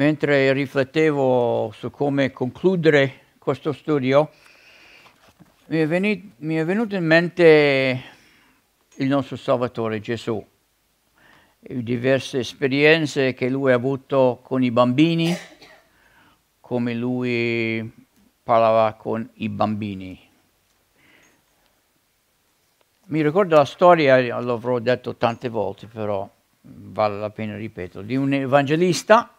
mentre riflettevo su come concludere questo studio, mi è, venito, mi è venuto in mente il nostro Salvatore Gesù, diverse esperienze che lui ha avuto con i bambini, come lui parlava con i bambini. Mi ricordo la storia, l'avrò detto tante volte, però vale la pena ripetere, di un evangelista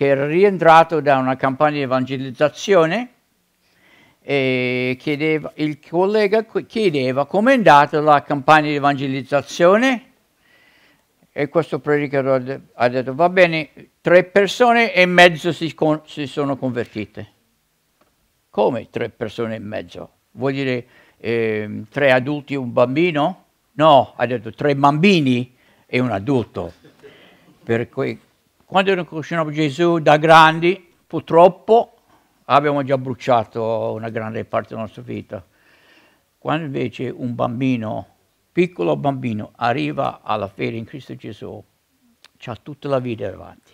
che era rientrato da una campagna di evangelizzazione e chiedeva, il collega chiedeva come è andata la campagna di evangelizzazione e questo predicatore ha detto va bene, tre persone e mezzo si, con, si sono convertite. Come tre persone e mezzo? Vuol dire eh, tre adulti e un bambino? No, ha detto tre bambini e un adulto. Per cui quando riconosciamo Gesù da grandi, purtroppo abbiamo già bruciato una grande parte della nostra vita. Quando invece un bambino, piccolo bambino, arriva alla fede in Cristo Gesù, ha tutta la vita davanti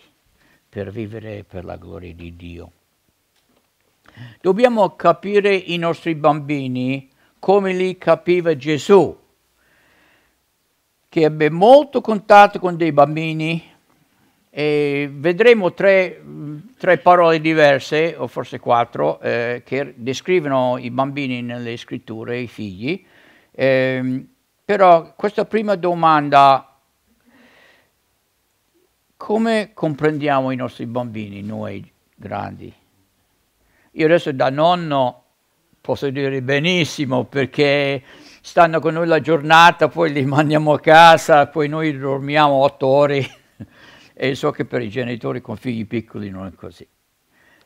per vivere per la gloria di Dio. Dobbiamo capire i nostri bambini come li capiva Gesù, che ebbe molto contatto con dei bambini e vedremo tre, tre, parole diverse, o forse quattro, eh, che descrivono i bambini nelle scritture, i figli. Eh, però questa prima domanda, come comprendiamo i nostri bambini, noi grandi? Io adesso da nonno posso dire benissimo perché stanno con noi la giornata, poi li mandiamo a casa, poi noi dormiamo otto ore e so che per i genitori con figli piccoli non è così.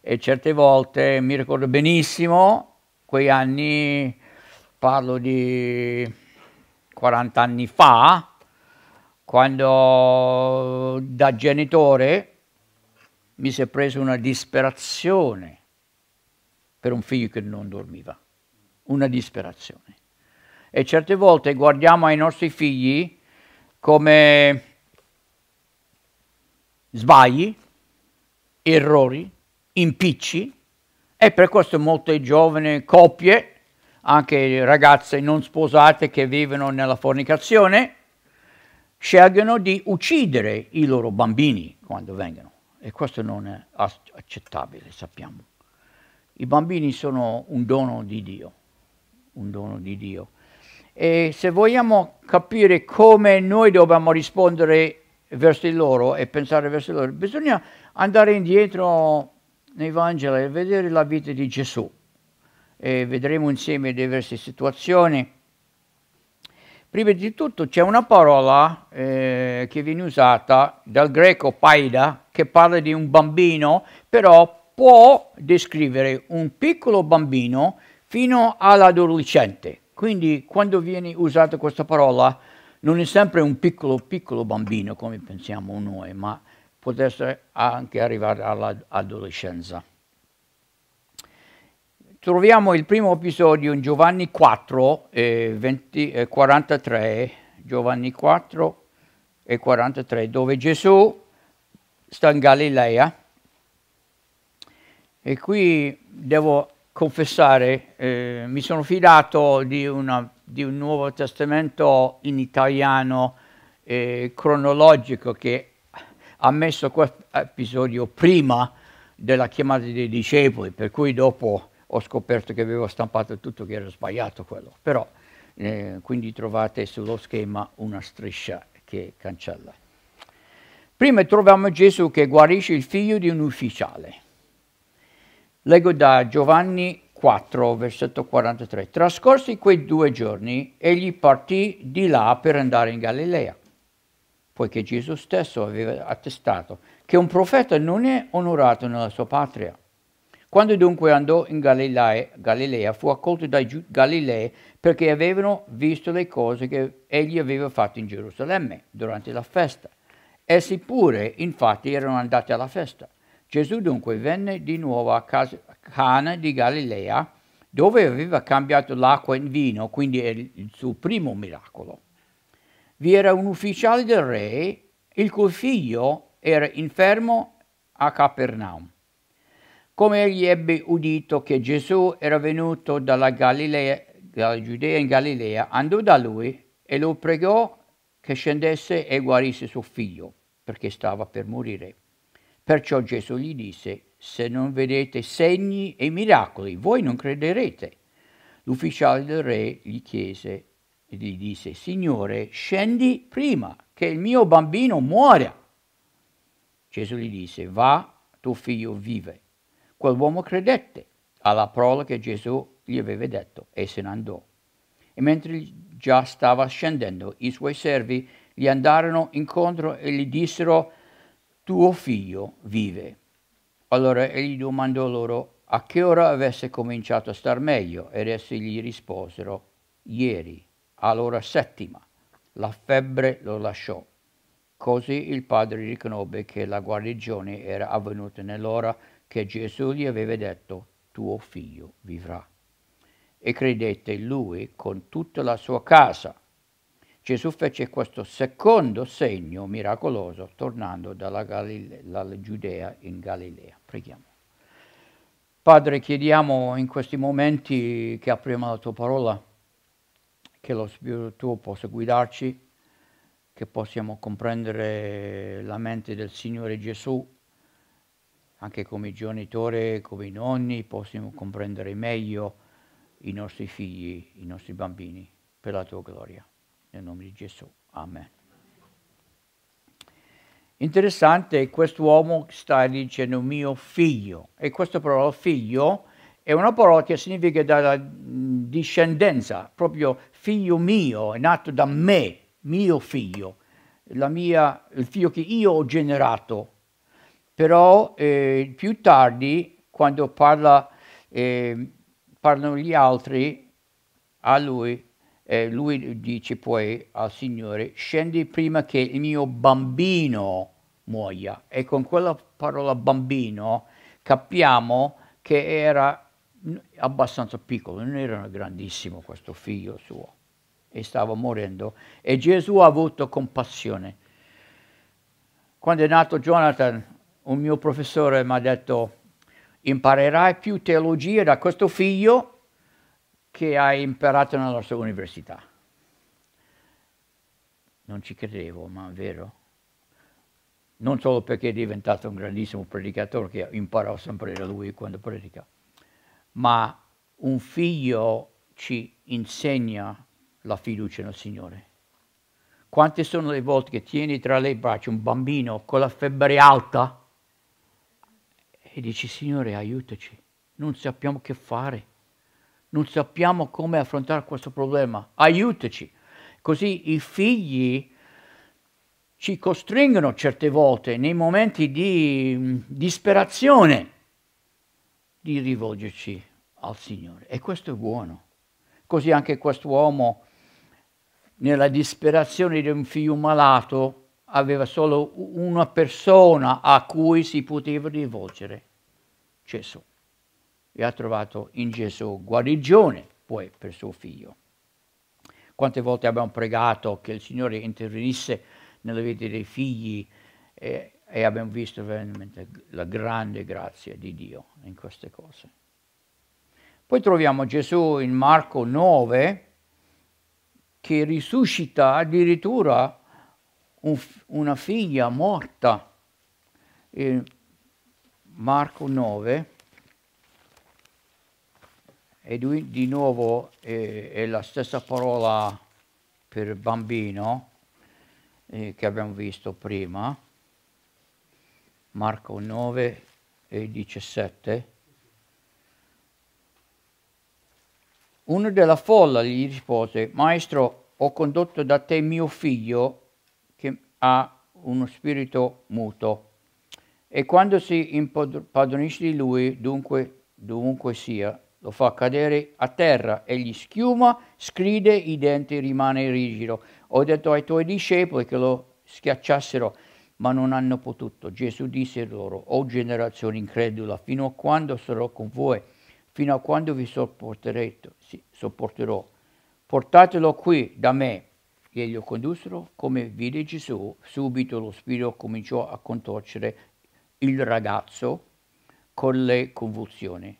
E certe volte mi ricordo benissimo quei anni, parlo di 40 anni fa, quando da genitore mi si è preso una disperazione per un figlio che non dormiva, una disperazione. E certe volte guardiamo ai nostri figli come sbagli, errori, impicci e per questo molte giovani coppie, anche ragazze non sposate che vivono nella fornicazione, scelgono di uccidere i loro bambini quando vengono e questo non è accettabile, sappiamo. I bambini sono un dono di Dio, un dono di Dio. E se vogliamo capire come noi dobbiamo rispondere verso di loro e pensare verso di loro. Bisogna andare indietro nei Vangeli e vedere la vita di Gesù. E vedremo insieme diverse situazioni. Prima di tutto c'è una parola eh, che viene usata dal greco paida, che parla di un bambino, però può descrivere un piccolo bambino fino all'adolescente. Quindi quando viene usata questa parola non è sempre un piccolo piccolo bambino come pensiamo noi, ma può essere anche arrivare all'adolescenza. Troviamo il primo episodio in Giovanni 4, eh, 20, 43, Giovanni 4 e 43, dove Gesù sta in Galilea e qui devo confessare, eh, mi sono fidato di, una, di, un Nuovo Testamento in italiano eh, cronologico che ha messo questo episodio prima della chiamata dei discepoli, per cui dopo ho scoperto che avevo stampato tutto, che era sbagliato quello. Però, eh, quindi trovate sullo schema una striscia che cancella. Prima troviamo Gesù che guarisce il figlio di un ufficiale. Leggo da Giovanni 4, versetto 43. Trascorsi quei due giorni, egli partì di là per andare in Galilea, poiché Gesù stesso aveva attestato che un profeta non è onorato nella sua patria. Quando dunque andò in Galilea, Galilea fu accolto dai Galilei perché avevano visto le cose che egli aveva fatto in Gerusalemme durante la festa. Essi pure, infatti, erano andati alla festa. Gesù dunque venne di nuovo a Cana di Galilea, dove aveva cambiato l'acqua in vino, quindi il suo primo miracolo. Vi era un ufficiale del re, il cui figlio era infermo a Capernaum. Come egli ebbe udito che Gesù era venuto dalla, Galilea, dalla Giudea in Galilea, andò da lui e lo pregò che scendesse e guarisse suo figlio, perché stava per morire. Perciò Gesù gli disse, se non vedete segni e miracoli, voi non crederete. L'ufficiale del re gli chiese e gli disse, Signore, scendi prima che il mio bambino muoia. Gesù gli disse, va, tuo figlio vive. Quell'uomo credette alla parola che Gesù gli aveva detto e se ne andò. E mentre già stava scendendo, i suoi servi gli andarono incontro e gli dissero, tuo figlio vive. Allora egli domandò loro a che ora avesse cominciato a star meglio ed essi gli risposero ieri, all'ora settima. La febbre lo lasciò. Così il padre riconobbe che la guarigione era avvenuta nell'ora che Gesù gli aveva detto tuo figlio vivrà. E credette lui con tutta la sua casa. Gesù fece questo secondo segno miracoloso tornando dalla, Galilea, dalla Giudea in Galilea. Preghiamo. Padre, chiediamo in questi momenti che apriamo la tua parola, che lo Spirito tuo possa guidarci, che possiamo comprendere la mente del Signore Gesù, anche come genitore, come nonni, possiamo comprendere meglio i nostri figli, i nostri bambini, per la tua gloria. Nel nome di Gesù. Amen. Interessante quest'uomo sta dicendo mio figlio e questa parola figlio è una parola che significa dalla mm, discendenza, proprio figlio mio, è nato da me, mio figlio, mia, il figlio che io ho generato. Però eh, più tardi, quando parla, eh, parlano gli altri a lui, eh, lui dice poi al Signore, scendi prima che il mio bambino muoia. E con quella parola bambino capiamo che era abbastanza piccolo, non era grandissimo questo figlio suo e stava morendo e Gesù ha avuto compassione. Quando è nato Jonathan, un mio professore mi ha detto imparerai più teologia da questo figlio che hai imparato nella nostra università. Non ci credevo, ma è vero. Non solo perché è diventato un grandissimo predicatore, che imparò sempre da lui quando predica, ma un figlio ci insegna la fiducia nel Signore. Quante sono le volte che tieni tra le braccia un bambino con la febbre alta e dici Signore aiutaci, non sappiamo che fare, non sappiamo come affrontare questo problema, aiutaci. Così i figli ci costringono certe volte nei momenti di mm, disperazione di rivolgerci al Signore e questo è buono. Così anche questo uomo, nella disperazione di un figlio malato aveva solo una persona a cui si poteva rivolgere, Gesù e ha trovato in Gesù guarigione poi per suo figlio. Quante volte abbiamo pregato che il Signore intervenisse nella vita dei figli e, e abbiamo visto veramente la grande grazia di Dio in queste cose. Poi troviamo Gesù in Marco 9 che risuscita addirittura un, una figlia morta. In Marco 9 e lui di nuovo eh, è la stessa parola per bambino eh, che abbiamo visto prima, Marco 9 e 17. Uno della folla gli rispose, Maestro, ho condotto da te mio figlio che ha uno spirito muto. E quando si impadronisce di lui, dunque, dovunque sia, lo fa cadere a terra e gli schiuma, scride, i denti rimane rigido. Ho detto ai tuoi discepoli che lo schiacciassero, ma non hanno potuto. Gesù disse loro, o generazione incredula, fino a quando sarò con voi, fino a quando vi sì, sopporterò. Portatelo qui da me. E lo condussero, come vide Gesù, subito lo spirito cominciò a contorcere il ragazzo con le convulsioni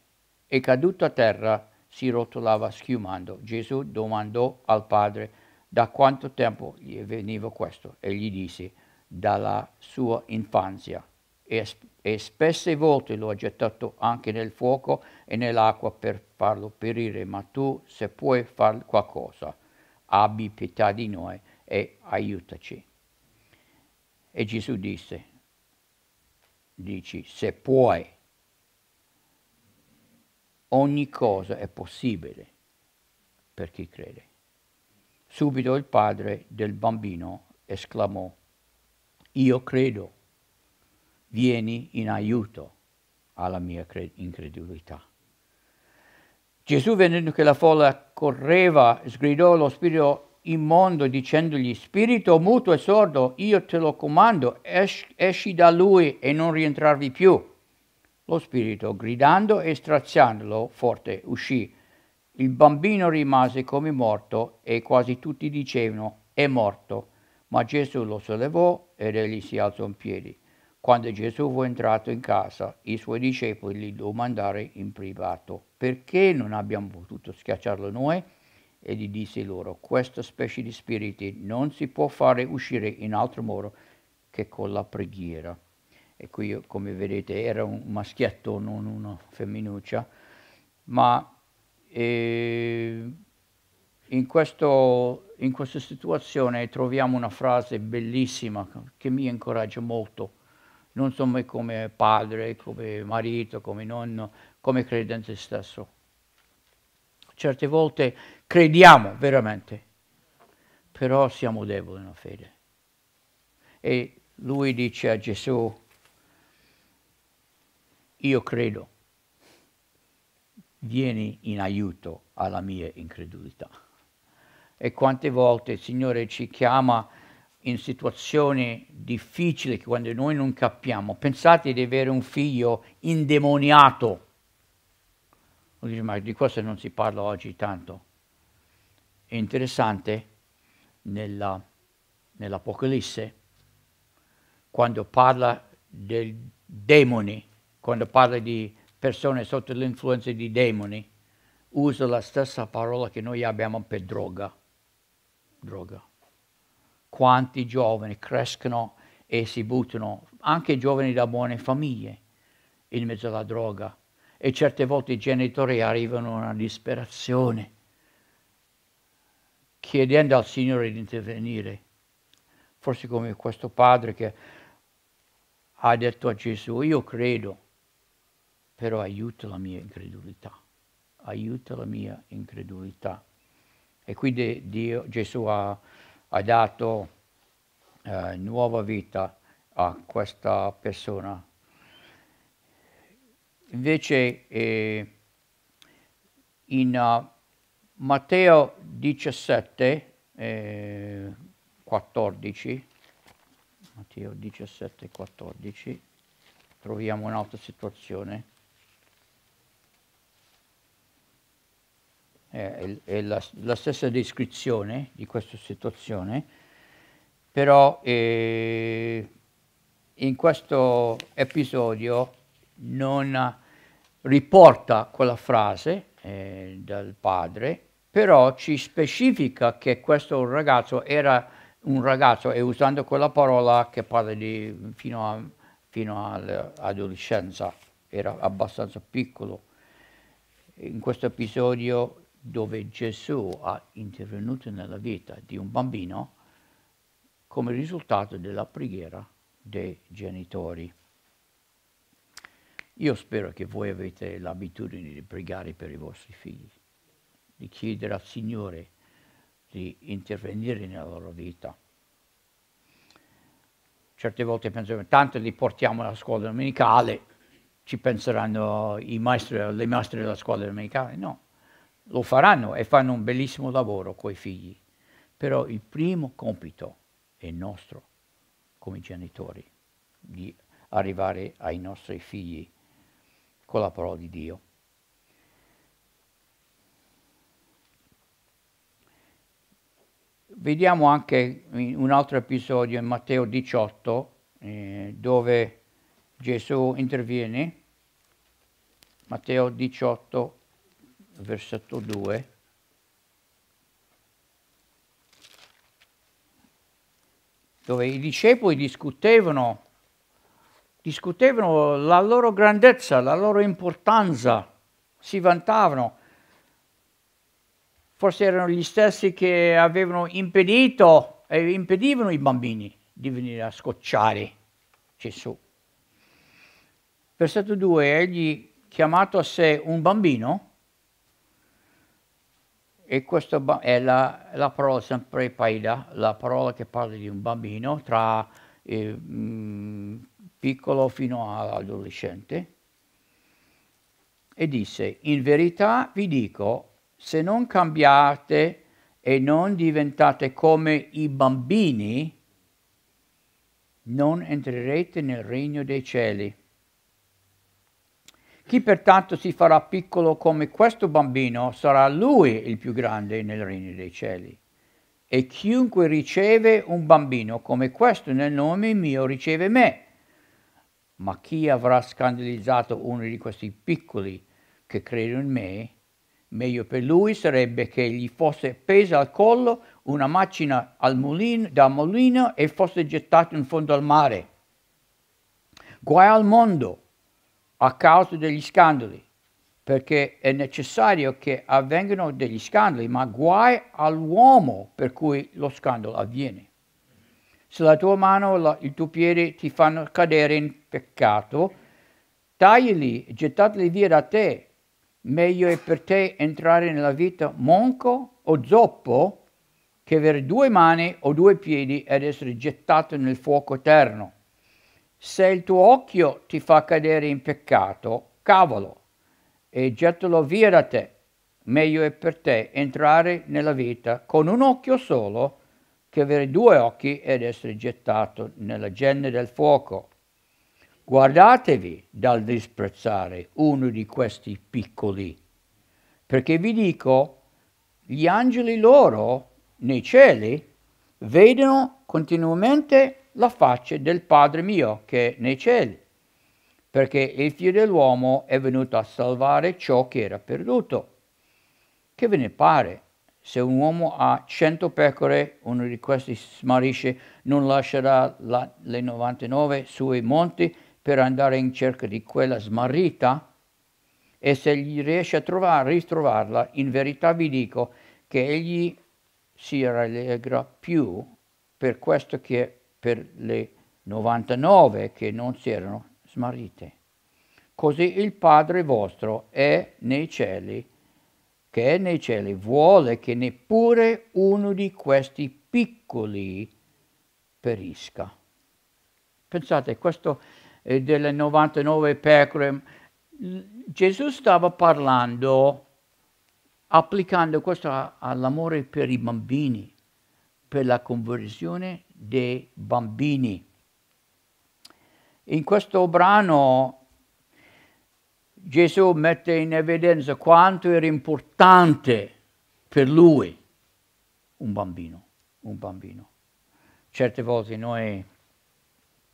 e caduto a terra si rotolava schiumando. Gesù domandò al padre da quanto tempo gli veniva questo e gli disse dalla sua infanzia e, e spesse volte lo ha gettato anche nel fuoco e nell'acqua per farlo perire, ma tu se puoi far qualcosa abbi pietà di noi e aiutaci. E Gesù disse, dici, se puoi, ogni cosa è possibile per chi crede. Subito il padre del bambino esclamò, io credo, vieni in aiuto alla mia incredulità. Gesù, vedendo che la folla correva, sgridò lo spirito immondo dicendogli, spirito muto e sordo, io te lo comando, esci da lui e non rientrarvi più. Lo spirito, gridando e straziandolo forte, uscì. Il bambino rimase come morto e quasi tutti dicevano è morto. Ma Gesù lo sollevò ed egli si alzò in piedi. Quando Gesù fu entrato in casa, i suoi discepoli gli domandarono in privato perché non abbiamo potuto schiacciarlo noi? E gli disse loro, questa specie di spiriti non si può fare uscire in altro modo che con la preghiera e qui come vedete era un maschietto, non una femminuccia, ma eh, in, questo, in questa situazione troviamo una frase bellissima che mi incoraggia molto, non solo come padre, come marito, come nonno, come credente stesso. Certe volte crediamo veramente, però siamo deboli nella fede. E lui dice a Gesù, io credo, vieni in aiuto alla mia incredulità. E quante volte il Signore ci chiama in situazioni difficili quando noi non capiamo. Pensate di avere un figlio indemoniato. Ma di questo non si parla oggi tanto. È interessante nella, nell'Apocalisse, quando parla dei demoni, quando parla di persone sotto l'influenza di demoni, usa la stessa parola che noi abbiamo per droga. Droga. Quanti giovani crescono e si buttano, anche giovani da buone famiglie, in mezzo alla droga. E certe volte i genitori arrivano a una disperazione, chiedendo al Signore di intervenire. Forse come questo padre che ha detto a Gesù, io credo, però aiuta la mia incredulità, aiuta la mia incredulità. E quindi Dio, Gesù ha, ha dato eh, nuova vita a questa persona. Invece eh, in uh, Matteo 17, eh, 14, Matteo 17, 14, troviamo un'altra situazione. eh, è la, la, stessa descrizione di questa situazione, però eh, in questo episodio non riporta quella frase eh, del padre, però ci specifica che questo ragazzo era un ragazzo e usando quella parola che parla di fino, a, fino all'adolescenza, era abbastanza piccolo. In questo episodio dove Gesù ha intervenuto nella vita di un bambino come risultato della preghiera dei genitori. Io spero che voi avete l'abitudine di pregare per i vostri figli, di chiedere al Signore di intervenire nella loro vita. Certe volte pensiamo, tanto li portiamo alla scuola domenicale, ci penseranno i maestri, le maestre della scuola domenicale. No, lo faranno e fanno un bellissimo lavoro coi figli, però il primo compito è nostro come genitori, di arrivare ai nostri figli con la parola di Dio. Vediamo anche un altro episodio in Matteo 18 eh, dove Gesù interviene, Matteo 18 versetto 2, dove i discepoli discutevano, discutevano la loro grandezza, la loro importanza, si vantavano. Forse erano gli stessi che avevano impedito e impedivano i bambini di venire a scocciare Gesù. Versetto 2, egli chiamato a sé un bambino, e questa è la, la, parola sempre paida, la parola che parla di un bambino tra eh, mh, mm, piccolo fino all'adolescente. E disse, in verità vi dico, se non cambiate e non diventate come i bambini, non entrerete nel regno dei cieli. Chi pertanto si farà piccolo come questo bambino sarà lui il più grande nel regno dei cieli. E chiunque riceve un bambino come questo nel nome mio riceve me. Ma chi avrà scandalizzato uno di questi piccoli che credono in me, meglio per lui sarebbe che gli fosse appesa al collo una macina al mulino, da mulino e fosse gettato in fondo al mare. Guai al mondo a causa degli scandali, perché è necessario che avvengano degli scandali, ma guai all'uomo per cui lo scandalo avviene. Se la tua mano o il tuo piede ti fanno cadere in peccato, tagliali e gettateli via da te. Meglio è per te entrare nella vita monco o zoppo che avere due mani o due piedi ed essere gettato nel fuoco eterno. Se il tuo occhio ti fa cadere in peccato, cavalo e gettalo via da te. Meglio è per te entrare nella vita con un occhio solo che avere due occhi ed essere gettato nella gemme del fuoco. Guardatevi dal disprezzare uno di questi piccoli, perché vi dico, gli angeli loro nei cieli vedono continuamente la faccia del Padre mio che è nei cieli, perché il figlio dell'uomo è venuto a salvare ciò che era perduto. Che ve ne pare? Se un uomo ha cento pecore, uno di questi smarisce, non lascerà la, le 99 sui monti per andare in cerca di quella smarrita? E se gli riesce a trovare, ritrovarla, in verità vi dico che egli si rallegra più per questo che per le 99 che non si erano smarrite. Così il Padre vostro è nei cieli, che è nei cieli, vuole che neppure uno di questi piccoli perisca. Pensate, questo delle 99 pecore, Gesù stava parlando, applicando questo all'amore per i bambini, per la conversione dei bambini. In questo brano Gesù mette in evidenza quanto era importante per lui un bambino, un bambino. Certe volte noi,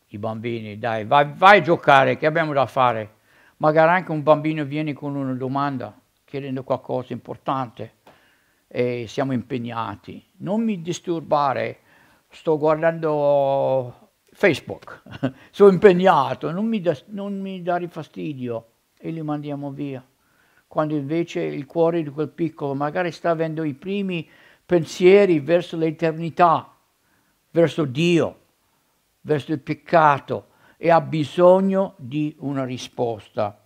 i bambini, dai, vai, vai a giocare, che abbiamo da fare? Magari anche un bambino viene con una domanda, chiedendo qualcosa di importante e siamo impegnati. Non mi disturbare, sto guardando Facebook, sono impegnato, non mi, dare fastidio e li mandiamo via. Quando invece il cuore di quel piccolo magari sta avendo i primi pensieri verso l'eternità, verso Dio, verso il peccato e ha bisogno di una risposta.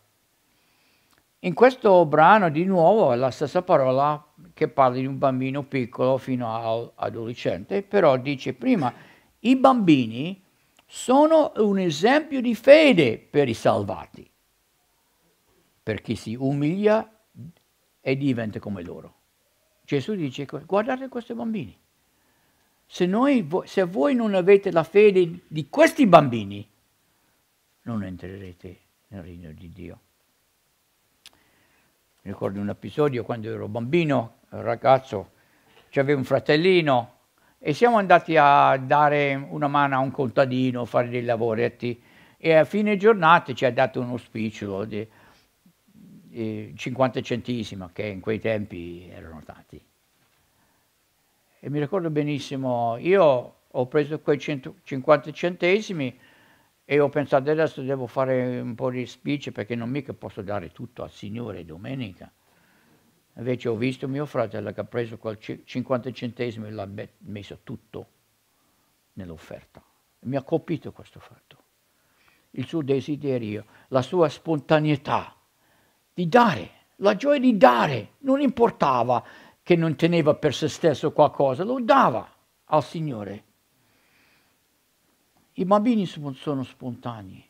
In questo brano di nuovo è la stessa parola che parla di un bambino piccolo fino a adolescente, però dice prima, i bambini sono un esempio di fede per i salvati, per chi si umilia e diventa come loro. Gesù dice, guardate questi bambini, se, noi, se voi non avete la fede di questi bambini, non entrerete nel regno di Dio mi ricordo un episodio quando ero bambino, ragazzo, c'avevo un fratellino e siamo andati a dare una mano a un contadino, a fare dei lavoretti e a fine giornata ci ha dato uno spicciolo di, di 50 centesimi, che in quei tempi erano tanti. E mi ricordo benissimo, io ho preso quei 150 centesimi e ho pensato adesso devo fare un po' di speech perché non mica posso dare tutto al Signore domenica. Invece ho visto mio fratello che ha preso quel 50 centesimo e l'ha messo tutto nell'offerta. Mi ha colpito questo fatto. Il suo desiderio, la sua spontaneità di dare, la gioia di dare. Non importava che non teneva per se stesso qualcosa, lo dava al Signore. I bambini sono spontanei,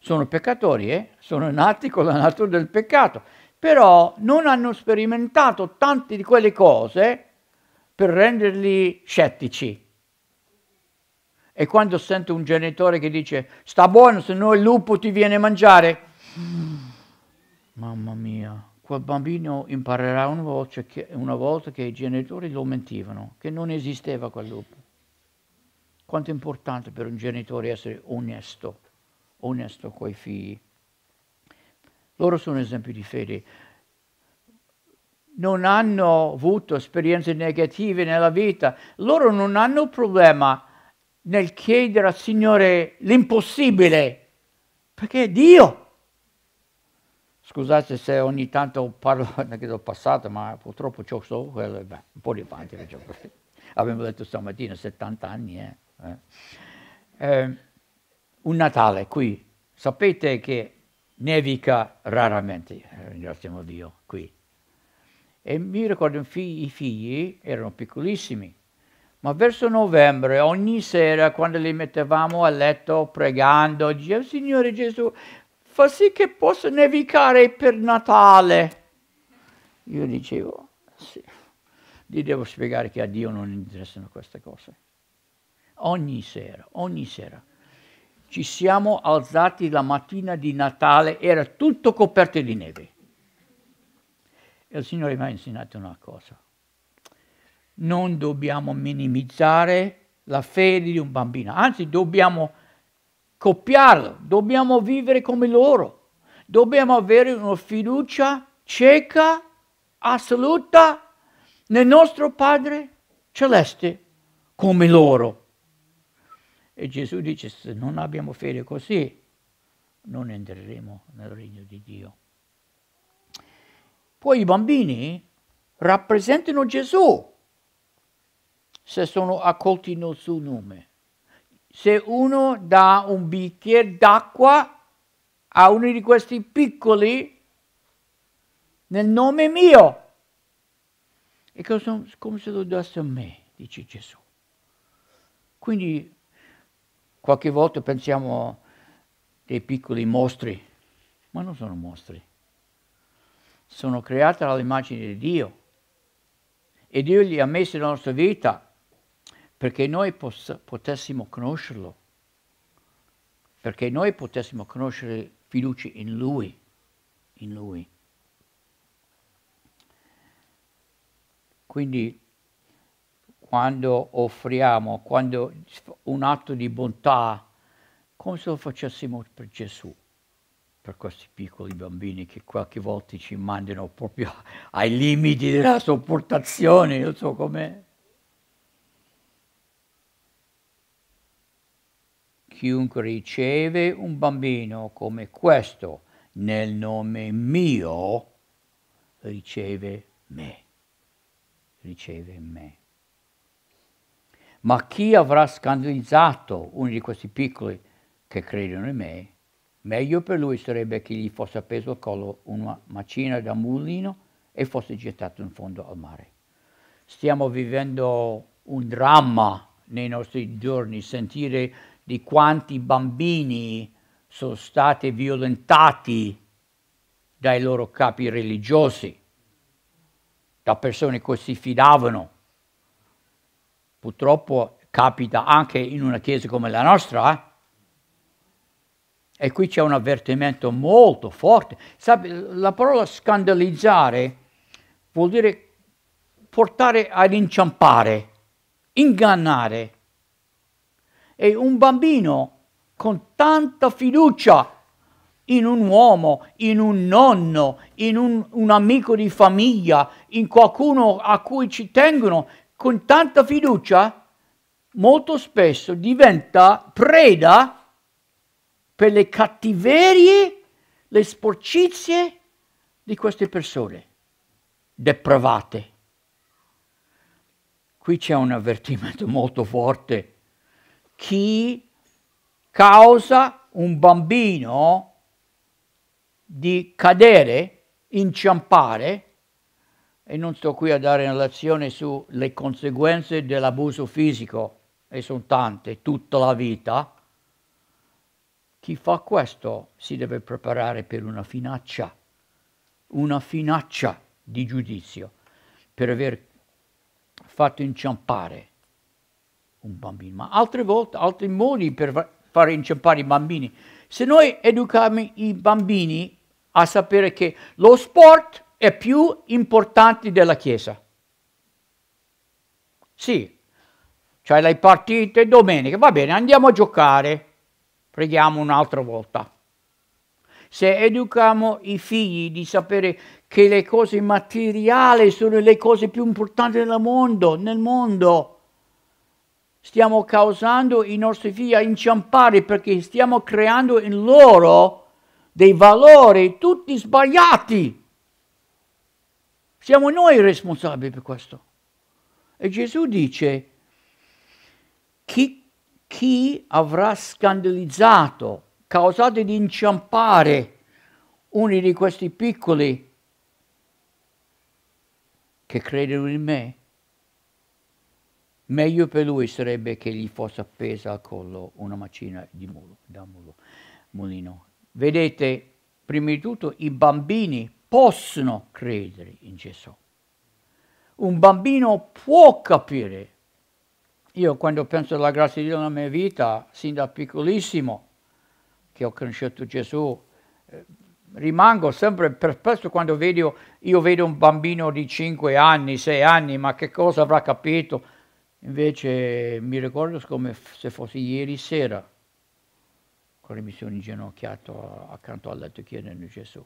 sono peccatori, eh? sono nati con la natura del peccato, però non hanno sperimentato tante di quelle cose per renderli scettici. E quando sento un genitore che dice sta buono, se no il lupo ti viene a mangiare, mamma mia, quel bambino imparerà una volta, che, una volta che i genitori lo mentivano, che non esisteva quel lupo. Quanto è importante per un genitore essere onesto, onesto coi figli. Loro sono esempi di fede. Non hanno avuto esperienze negative nella vita. Loro non hanno problema nel chiedere al Signore l'impossibile, perché è Dio. Scusate se ogni tanto parlo anche del passato, ma purtroppo ciò so, un po' di avanti. Abbiamo detto stamattina 70 anni. Eh. Eh. eh, un Natale qui, sapete che nevica raramente, eh, ringraziamo Dio, qui. E mi ricordo figli, i figli erano piccolissimi, ma verso novembre, ogni sera, quando li mettevamo a letto pregando, dicevamo, Signore Gesù, fa sì che possa nevicare per Natale. Io dicevo, sì, gli devo spiegare che a Dio non interessano queste cose ogni sera, ogni sera. Ci siamo alzati la mattina di Natale, era tutto coperto di neve. E il Signore mi ha insegnato una cosa. Non dobbiamo minimizzare la fede di un bambino, anzi dobbiamo copiarlo, dobbiamo vivere come loro, dobbiamo avere una fiducia cieca, assoluta nel nostro Padre celeste, come loro. E Gesù dice, se non abbiamo fede così, non entreremo nel regno di Dio. Poi i bambini rappresentano Gesù se sono accolti nel suo nome. Se uno dà un bicchiere d'acqua a uno di questi piccoli nel nome mio, è come se lo dasse a me, dice Gesù. Quindi Qualche volta pensiamo dei piccoli mostri, ma non sono mostri. Sono creati all'immagine di Dio e Dio li ha messi nella nostra vita perché noi poss- potessimo conoscerlo, perché noi potessimo conoscere fiducia in Lui, in Lui. Quindi quando offriamo, quando un atto di bontà, come se lo facessimo per Gesù, per questi piccoli bambini che qualche volta ci mandano proprio ai limiti della sopportazione, non so com'è. Chiunque riceve un bambino come questo nel nome mio, riceve me, riceve me ma chi avrà scandalizzato uno di questi piccoli che credono in me, meglio per lui sarebbe che gli fosse appeso al collo una macina da mulino e fosse gettato in fondo al mare. Stiamo vivendo un dramma nei nostri giorni, sentire di quanti bambini sono stati violentati dai loro capi religiosi, da persone che si fidavano purtroppo capita anche in una chiesa come la nostra, eh. e qui c'è un avvertimento molto forte. Sabe, la parola scandalizzare vuol dire portare ad inciampare, ingannare. E un bambino con tanta fiducia in un uomo, in un nonno, in un, un amico di famiglia, in qualcuno a cui ci tengono, con tanta fiducia molto spesso diventa preda per le cattiverie, le sporcizie di queste persone depravate. Qui c'è un avvertimento molto forte. Chi causa un bambino di cadere, inciampare, e non sto qui a dare una lezione sulle conseguenze dell'abuso fisico, e sono tante, tutta la vita, chi fa questo si deve preparare per una finaccia, una finaccia di giudizio, per aver fatto inciampare un bambino. Ma altre volte, altri modi per far inciampare i bambini. Se noi educhiamo i bambini a sapere che lo sport e più importanti della Chiesa. Sì, c'hai cioè, le partite domenica, va bene, andiamo a giocare, preghiamo un'altra volta. Se educiamo i figli di sapere che le cose materiali sono le cose più importanti del mondo, nel mondo, stiamo causando i nostri figli a inciampare perché stiamo creando in loro dei valori tutti sbagliati. Siamo noi responsabili per questo. E Gesù dice, chi, chi avrà scandalizzato, causato di inciampare uno di questi piccoli che credono in me, meglio per lui sarebbe che gli fosse appesa al collo una macina di mulo, da mulo, mulino. Vedete, prima di tutto i bambini possono credere in Gesù. Un bambino può capire. Io quando penso alla grazia di Dio nella mia vita, sin da piccolissimo, che ho conosciuto Gesù, eh, rimango sempre perplesso quando vedo, io vedo un bambino di 5 anni, 6 anni, ma che cosa avrà capito? Invece mi ricordo come se fosse ieri sera, quando mi sono inginocchiato accanto al letto chiedendo Gesù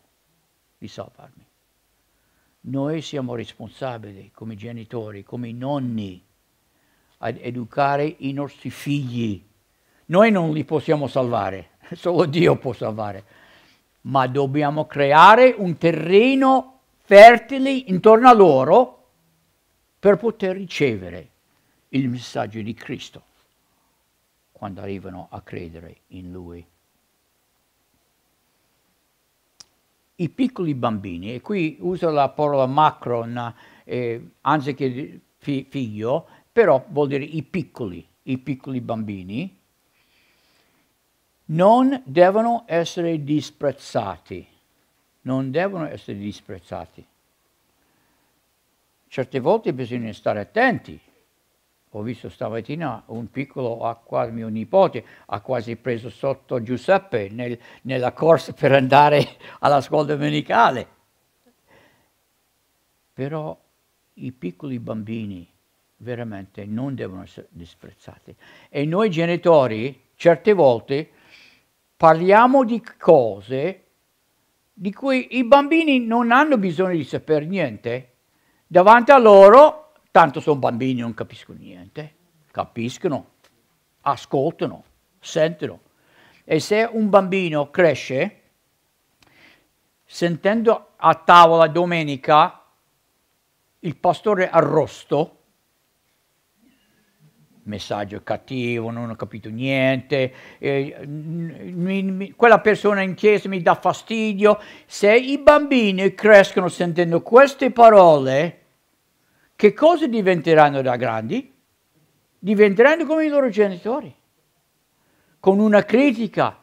di salvarmi. Noi siamo responsabili come genitori, come nonni, ad educare i nostri figli. Noi non li possiamo salvare, solo Dio può salvare, ma dobbiamo creare un terreno fertile intorno a loro per poter ricevere il messaggio di Cristo quando arrivano a credere in Lui. i piccoli bambini, e qui uso la parola macron eh, anziché fi figlio, però vuol dire i piccoli, i piccoli bambini, non devono essere disprezzati, non devono essere disprezzati. Certe volte bisogna stare attenti, ho visto stamattina un piccolo acqua, mio nipote ha quasi preso sotto Giuseppe nel, nella corsa per andare alla scuola domenicale. Però i piccoli bambini veramente non devono essere disprezzati. E noi genitori certe volte parliamo di cose di cui i bambini non hanno bisogno di sapere niente. Davanti a loro Tanto sono bambini, non capiscono niente. Capiscono, ascoltano, sentono. E se un bambino cresce sentendo a tavola domenica il pastore arrosto, messaggio cattivo, non ho capito niente, eh, mi, mi, quella persona in chiesa mi dà fastidio. Se i bambini crescono sentendo queste parole, che cosa diventeranno da grandi? Diventeranno come i loro genitori, con una critica,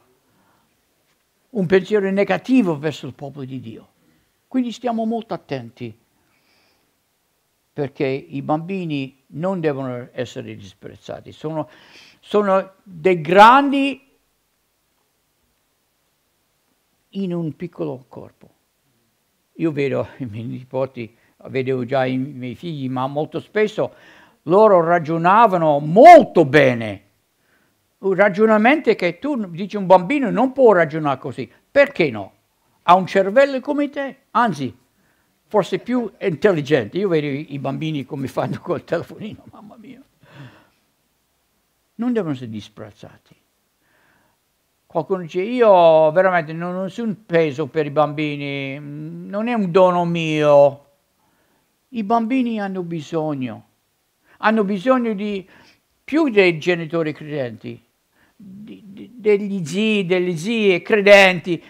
un pensiero negativo verso il popolo di Dio. Quindi stiamo molto attenti perché i bambini non devono essere disprezzati, sono, sono dei grandi in un piccolo corpo. Io vedo i miei nipoti vedevo già i miei figli, ma molto spesso loro ragionavano molto bene. Un ragionamento è che tu dici un bambino non può ragionare così, perché no? Ha un cervello come te, anzi, forse più intelligente. Io vedo i bambini come fanno col telefonino, mamma mia. Non devono essere disprezzati. Qualcuno dice, io veramente non sono un peso per i bambini, non è un dono mio. I bambini hanno bisogno, hanno bisogno di più dei genitori credenti, di, di, degli zii, delle zie credenti,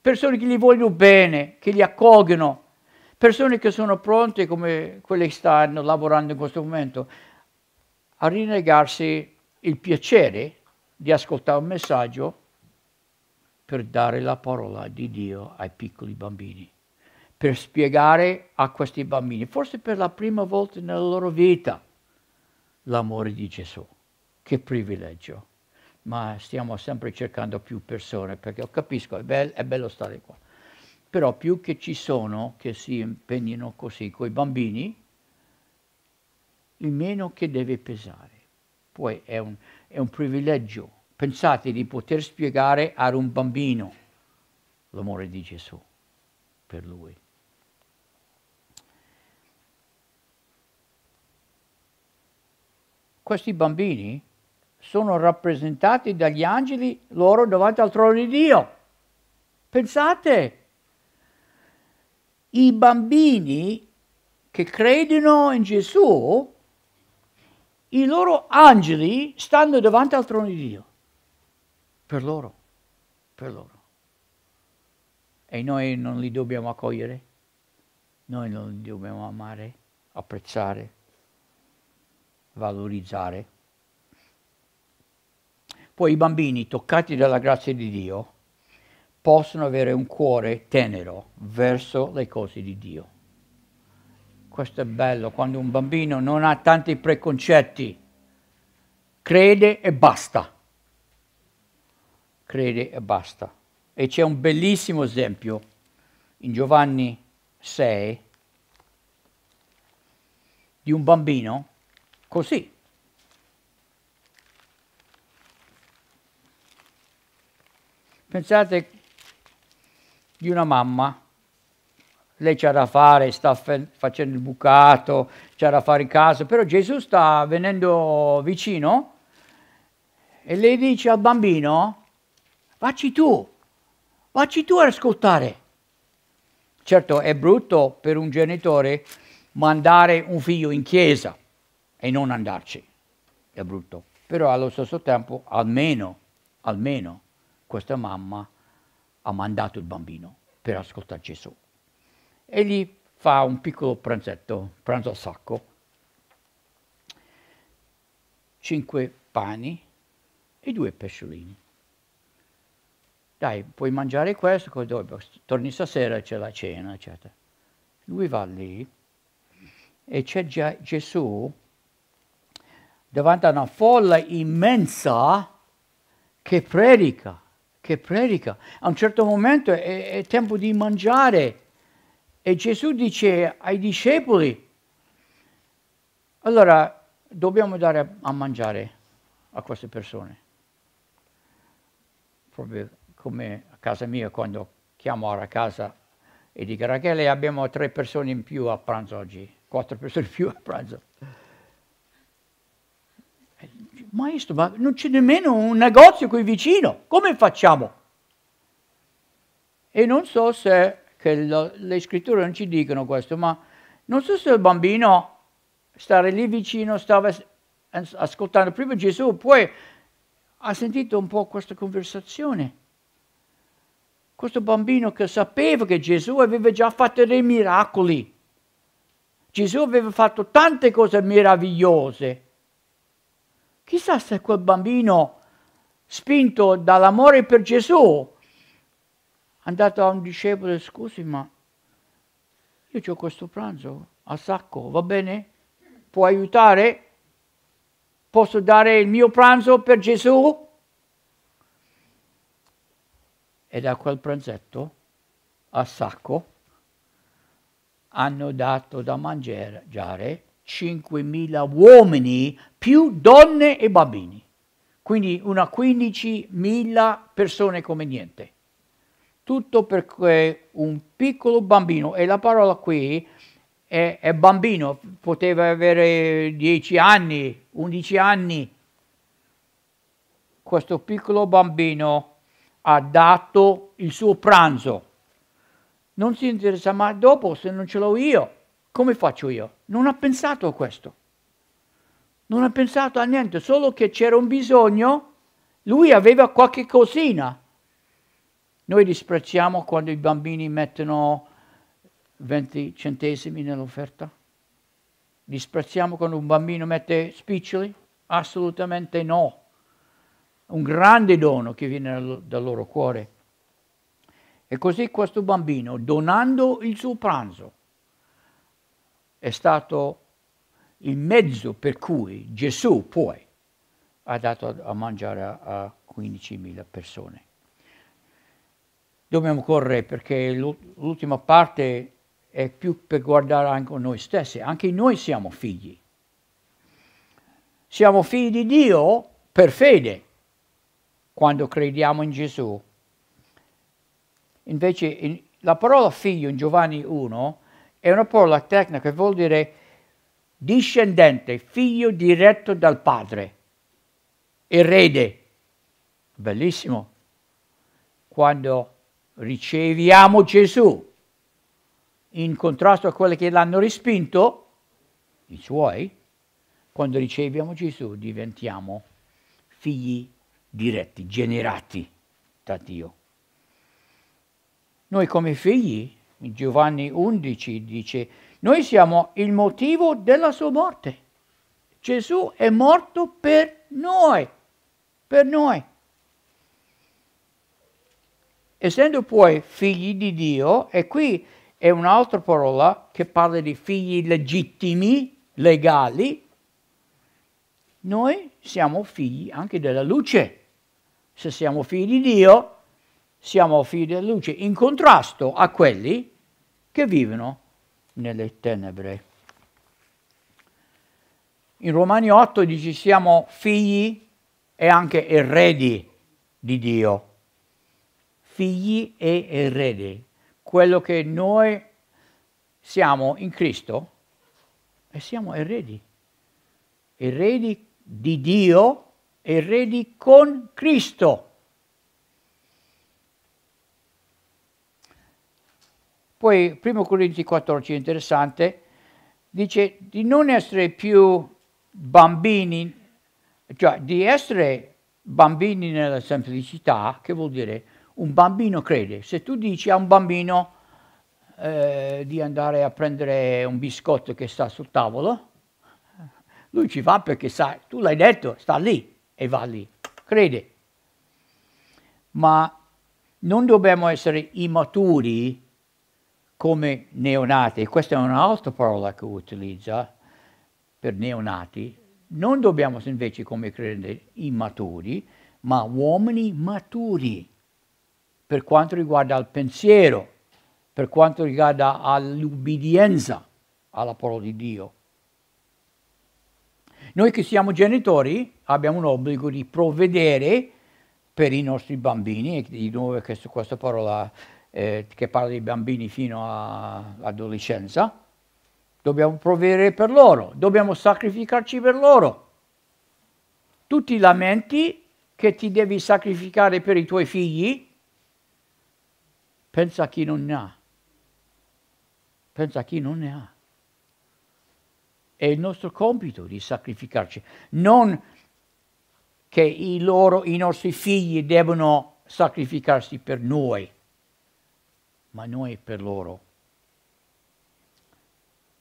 persone che li vogliono bene, che li accolgono, persone che sono pronte, come quelle che stanno lavorando in questo momento, a rinnegarsi il piacere di ascoltare un messaggio per dare la parola di Dio ai piccoli bambini per spiegare a questi bambini, forse per la prima volta nella loro vita, l'amore di Gesù. Che privilegio. Ma stiamo sempre cercando più persone, perché capisco, è bello, è bello stare qua. Però più che ci sono che si impegnino così con i bambini, il meno che deve pesare. Poi è un, è un privilegio. Pensate di poter spiegare ad un bambino l'amore di Gesù per lui. questi bambini sono rappresentati dagli angeli loro davanti al trono di Dio. Pensate, i bambini che credono in Gesù, i loro angeli stanno davanti al trono di Dio. Per loro, per loro. E noi non li dobbiamo accogliere, noi non li dobbiamo amare, apprezzare valorizzare. Poi i bambini, toccati dalla grazia di Dio, possono avere un cuore tenero verso le cose di Dio. Questo è bello, quando un bambino non ha tanti preconcetti, crede e basta. Crede e basta. E c'è un bellissimo esempio in Giovanni 6 di un bambino così. Pensate di una mamma, lei c'ha da fare, sta facendo il bucato, c'ha da fare in casa, però Gesù sta venendo vicino e lei dice al bambino, vacci tu, vacci tu ad ascoltare. Certo è brutto per un genitore mandare un figlio in chiesa, e non andarci. È brutto. Però allo stesso tempo, almeno, almeno, questa mamma ha mandato il bambino per ascoltare Gesù. E gli fa un piccolo pranzetto, pranzo al sacco, cinque pani e due pesciolini. Dai, puoi mangiare questo, torni stasera, c'è la cena, eccetera. Lui va lì e c'è già Gesù davanti a una folla immensa che predica, che predica. A un certo momento è, è tempo di mangiare e Gesù dice ai discepoli, allora dobbiamo dare a mangiare a queste persone. Proprio come a casa mia quando chiamo a casa e dico Rachele abbiamo tre persone in più a pranzo oggi, quattro persone in più a pranzo. Maestro, ma non c'è nemmeno un negozio qui vicino, come facciamo? E non so se, lo, le scritture non ci dicono questo, ma non so se il bambino stare lì vicino stava ascoltando prima Gesù, poi ha sentito un po' questa conversazione. Questo bambino che sapeva che Gesù aveva già fatto dei miracoli. Gesù aveva fatto tante cose meravigliose Chissà se quel bambino, spinto dall'amore per Gesù, è andato a un discepolo e scusi, ma io ho questo pranzo a sacco, va bene? Può aiutare? Posso dare il mio pranzo per Gesù? E da quel pranzetto a sacco hanno dato da mangiare 5.000 uomini più donne e bambini, quindi una 15.000 persone come niente. Tutto perché un piccolo bambino, e la parola qui è, è bambino, poteva avere 10 anni, 11 anni. Questo piccolo bambino ha dato il suo pranzo. Non si interessa, ma dopo se non ce l'ho io come faccio io? Non ha pensato a questo. Non ha pensato a niente, solo che c'era un bisogno, lui aveva qualche cosina. Noi disprezziamo quando i bambini mettono 20 centesimi nell'offerta. Disprezziamo quando un bambino mette spiccioli? Assolutamente no. Un grande dono che viene dal loro cuore. E così questo bambino, donando il suo pranzo, è stato il mezzo per cui Gesù poi ha dato a mangiare a 15.000 persone. Dobbiamo correre perché l'ultima parte è più per guardare anche noi stessi, anche noi siamo figli. Siamo figli di Dio per fede quando crediamo in Gesù. Invece in, la parola figlio in Giovanni 1 è una parola tecnica che vuol dire discendente, figlio diretto dal padre, erede. Bellissimo. Quando riceviamo Gesù in contrasto a quelli che l'hanno respinto, i suoi, quando riceviamo Gesù diventiamo figli diretti, generati da Dio. Noi come figli Giovanni 11 dice, noi siamo il motivo della sua morte. Gesù è morto per noi, per noi. Essendo poi figli di Dio, e qui è un'altra parola che parla di figli legittimi, legali, noi siamo figli anche della luce. Se siamo figli di Dio, siamo figli della luce, in contrasto a quelli che vivono nelle tenebre. In Romani 8 dice siamo figli e anche eredi di Dio. Figli e eredi. Quello che noi siamo in Cristo e siamo eredi. Eredi di Dio, eredi con Cristo. Poi 1 Corinzi 14 interessante, dice di non essere più bambini, cioè di essere bambini nella semplicità, che vuol dire un bambino crede. Se tu dici a un bambino eh, di andare a prendere un biscotto che sta sul tavolo, lui ci va perché sa, tu l'hai detto, sta lì e va lì, crede. Ma non dobbiamo essere immaturi come neonati, questa è un'altra parola che utilizza per neonati, non dobbiamo invece come credenti immaturi, ma uomini maturi per quanto riguarda il pensiero, per quanto riguarda l'ubbidienza alla parola di Dio. Noi che siamo genitori abbiamo un obbligo di provvedere per i nostri bambini, e di nuovo questa, questa parola eh, che parla di bambini fino all'adolescenza, dobbiamo provvedere per loro, dobbiamo sacrificarci per loro. Tu ti lamenti che ti devi sacrificare per i tuoi figli? Pensa a chi non ne ha. Pensa a chi non ne ha. È il nostro compito di sacrificarci, non che i, loro, i nostri figli debbano sacrificarsi per noi ma noi per loro.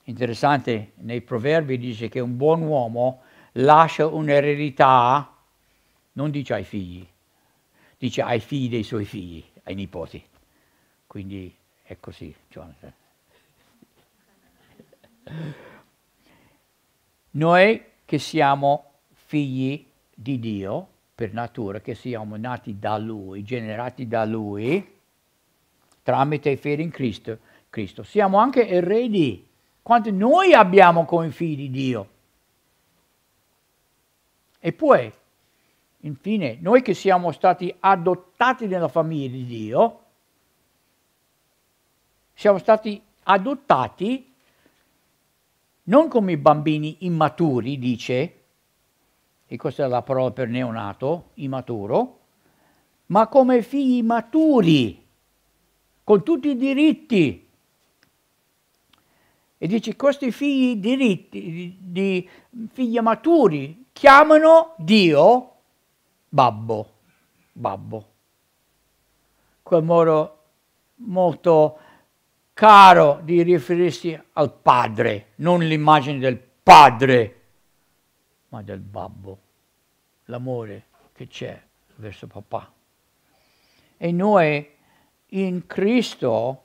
Interessante, nei proverbi dice che un buon uomo lascia un'eredità, non dice ai figli, dice ai figli dei suoi figli, ai nipoti. Quindi è così, Jonathan. Noi che siamo figli di Dio per natura, che siamo nati da Lui, generati da Lui, tramite fede in Cristo, Cristo. Siamo anche eredi, Quanti noi abbiamo come figli di Dio. E poi, infine, noi che siamo stati adottati nella famiglia di Dio, siamo stati adottati non come bambini immaturi, dice, e questa è la parola per neonato, immaturo, ma come figli maturi con tutti i diritti. E dice, questi figli diritti, di, di figli maturi, chiamano Dio babbo, babbo. Quel modo molto caro di riferirsi al padre, non l'immagine del padre, ma del babbo, l'amore che c'è verso papà. E noi in Cristo,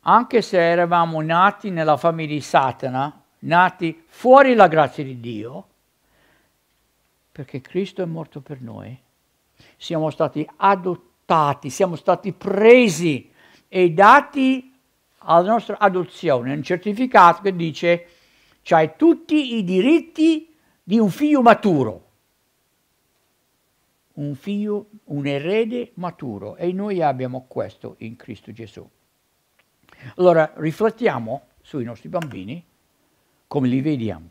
anche se eravamo nati nella famiglia di Satana, nati fuori la grazia di Dio, perché Cristo è morto per noi, siamo stati adottati, siamo stati presi e dati alla nostra adozione, un certificato che dice c'hai tutti i diritti di un figlio maturo un figlio, un erede maturo e noi abbiamo questo in Cristo Gesù. Allora riflettiamo sui nostri bambini come li vediamo.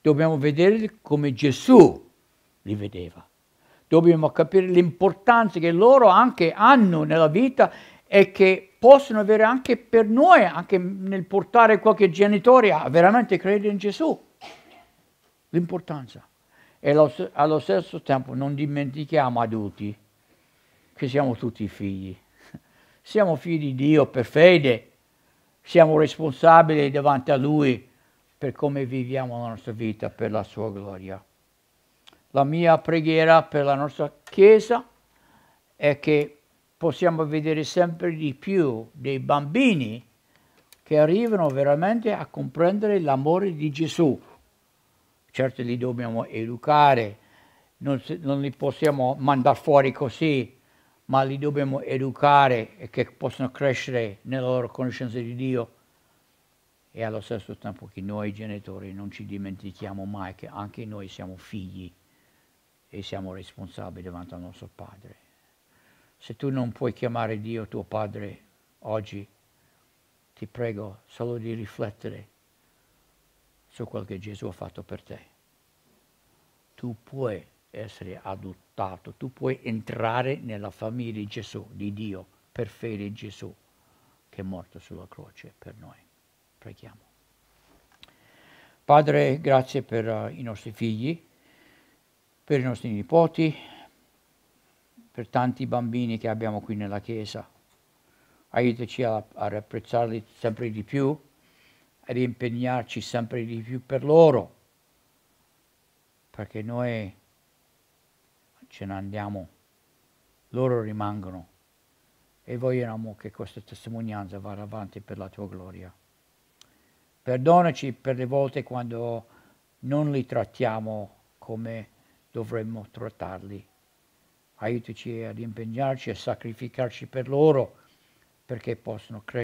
Dobbiamo vederli come Gesù li vedeva. Dobbiamo capire l'importanza che loro anche hanno nella vita e che possono avere anche per noi, anche nel portare qualche genitore a veramente credere in Gesù. L'importanza e allo stesso tempo non dimentichiamo adulti che siamo tutti figli. Siamo figli di Dio per fede, siamo responsabili davanti a Lui per come viviamo la nostra vita, per la sua gloria. La mia preghiera per la nostra Chiesa è che possiamo vedere sempre di più dei bambini che arrivano veramente a comprendere l'amore di Gesù certo li dobbiamo educare, non, non li possiamo mandare fuori così, ma li dobbiamo educare e che possano crescere nella loro conoscenza di Dio e allo stesso tempo che noi genitori non ci dimentichiamo mai che anche noi siamo figli e siamo responsabili davanti al nostro Padre. Se tu non puoi chiamare Dio tuo Padre oggi, ti prego solo di riflettere su quel che Gesù ha fatto per te. Tu puoi essere adottato, tu puoi entrare nella famiglia di Gesù, di Dio, per fede in Gesù, che è morto sulla croce per noi. Preghiamo. Padre, grazie per uh, i nostri figli, per i nostri nipoti, per tanti bambini che abbiamo qui nella Chiesa. Aiutaci a, a apprezzarli sempre di più rimpegnarci sempre di più per loro, perché noi ce ne andiamo, loro rimangono e vogliamo che questa testimonianza vada avanti per la tua gloria. Perdonaci per le volte quando non li trattiamo come dovremmo trattarli. Aiutaci ad impegnarci e sacrificarci per loro perché possono crescere.